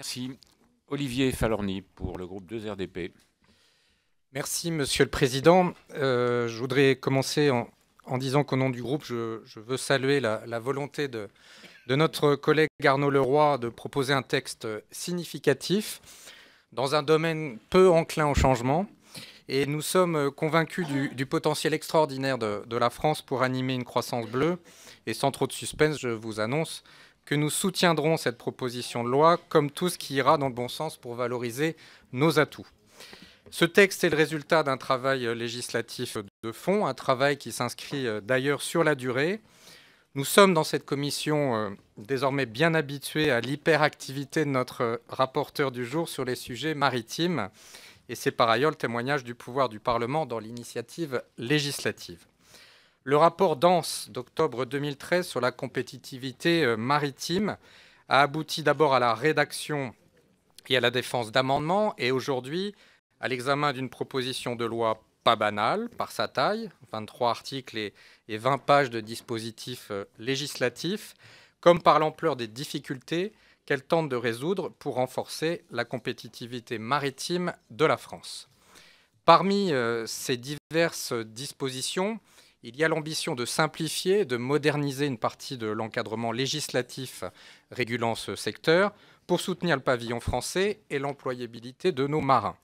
Merci. Olivier Falorni pour le groupe 2RDP. Merci, Monsieur le Président. Euh, je voudrais commencer en, disant qu'au nom du groupe, je, veux saluer la, volonté de, notre collègue Arnaud Leroy de proposer un texte significatif dans un domaine peu enclin au changement. Et nous sommes convaincus du, potentiel extraordinaire de, la France pour animer une croissance bleue. Et sans trop de suspense, je vous annonce que nous soutiendrons cette proposition de loi, comme tout ce qui ira dans le bon sens pour valoriser nos atouts. Ce texte est le résultat d'un travail euh, législatif de fond, un travail qui s'inscrit euh, d'ailleurs sur la durée. Nous sommes dans cette commission euh, désormais bien habitués à l'hyperactivité de notre rapporteur du jour sur les sujets maritimes, et c'est par ailleurs le témoignage du pouvoir du Parlement dans l'initiative législative. Le rapport dense d'octobre 2013 sur la compétitivité euh, maritime a abouti d'abord à la rédaction et à la défense d'amendements et aujourd'hui à l'examen d'une proposition de loi pas banale par sa taille, 23 articles et, 20 pages de dispositifs euh, législatifs, comme par l'ampleur des difficultés qu'elle tente de résoudre pour renforcer la compétitivité maritime de la France. Parmi euh, ces diverses dispositions, il y a l'ambition de simplifier, de moderniser une partie de l'encadrement législatif régulant ce secteur pour soutenir le pavillon français et l'employabilité de nos marins.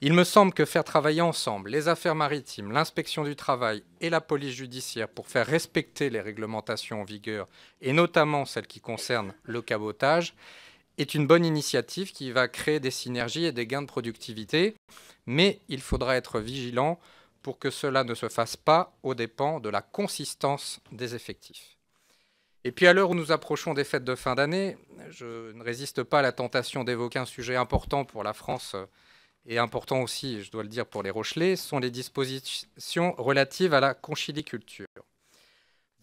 Il me semble que faire travailler ensemble les affaires maritimes, l'inspection du travail et la police judiciaire pour faire respecter les réglementations en vigueur, et notamment celles qui concernent le cabotage, est une bonne initiative qui va créer des synergies et des gains de productivité, mais il faudra être vigilant pour que cela ne se fasse pas aux dépens de la consistance des effectifs. Et puis à l'heure où nous approchons des fêtes de fin d'année, je ne résiste pas à la tentation d'évoquer un sujet important pour la France euh, et important aussi, je dois le dire, pour les Rochelais, sont les dispositions relatives à la conchiliculture.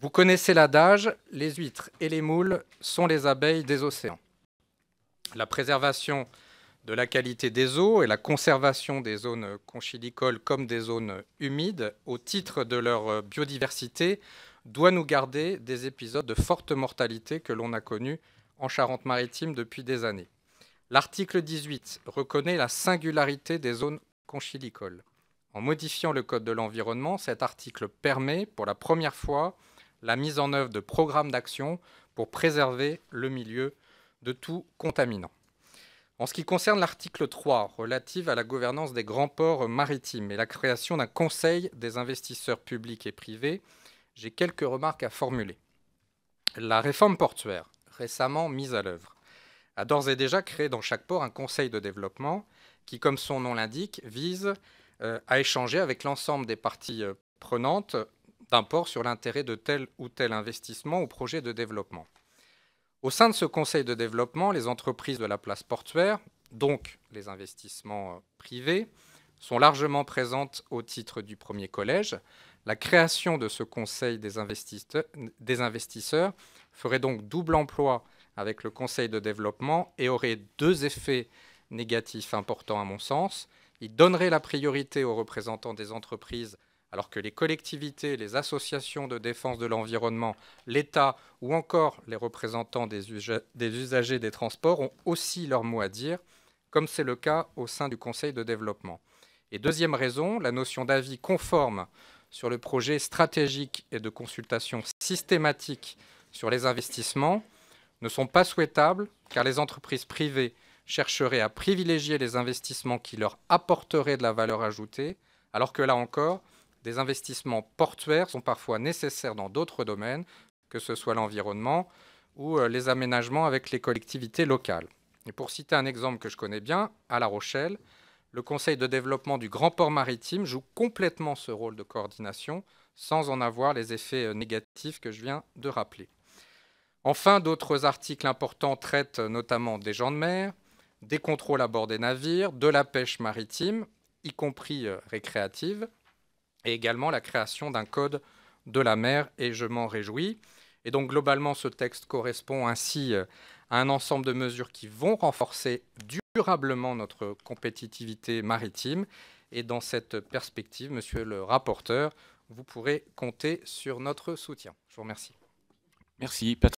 Vous connaissez l'adage, les huîtres et les moules sont les abeilles des océans. La préservation de la qualité des eaux et la conservation des zones conchilicoles comme des zones humides au titre de leur biodiversité doit nous garder des épisodes de forte mortalité que l'on a connus en Charente-Maritime depuis des années. L'article 18 reconnaît la singularité des zones conchilicoles. En modifiant le Code de l'environnement, cet article permet pour la première fois la mise en œuvre de programmes d'action pour préserver le milieu de tout contaminant. En ce qui concerne l'article 3 relative à la gouvernance des grands ports maritimes et la création d'un conseil des investisseurs publics et privés, j'ai quelques remarques à formuler. La réforme portuaire, récemment mise à l'œuvre, a d'ores et déjà créé dans chaque port un conseil de développement qui, comme son nom l'indique, vise euh, à échanger avec l'ensemble des parties euh, prenantes d'un port sur l'intérêt de tel ou tel investissement ou projet de développement. Au sein de ce conseil de développement, les entreprises de la place portuaire, donc les investissements euh, privés, sont largement présentes au titre du premier collège. La création de ce conseil des, investisseurs, ferait donc double emploi avec le conseil de développement et aurait deux effets négatifs importants à mon sens. Il donnerait la priorité aux représentants des entreprises alors que les collectivités, les associations de défense de l'environnement, l'État ou encore les représentants des, usagers des transports ont aussi leur mot à dire, comme c'est le cas au sein du Conseil de développement. Et deuxième raison, la notion d'avis conforme sur le projet stratégique et de consultation systématique sur les investissements ne sont pas souhaitables car les entreprises privées chercheraient à privilégier les investissements qui leur apporteraient de la valeur ajoutée, alors que là encore, des investissements portuaires sont parfois nécessaires dans d'autres domaines, que ce soit l'environnement ou euh, les aménagements avec les collectivités locales. Et pour citer un exemple que je connais bien, à La Rochelle, le Conseil de développement du Grand Port maritime joue complètement ce rôle de coordination sans en avoir les effets euh, négatifs que je viens de rappeler. Enfin, d'autres articles importants traitent euh, notamment des gens de mer, des contrôles à bord des navires, de la pêche maritime, y compris récréative, et également la création d'un code de la mer, et je m'en réjouis. Et donc globalement, ce texte correspond ainsi euh, à un ensemble de mesures qui vont renforcer durablement notre compétitivité maritime. Et dans cette perspective, monsieur le rapporteur, vous pourrez compter sur notre soutien. Je vous remercie. Merci. Patrick.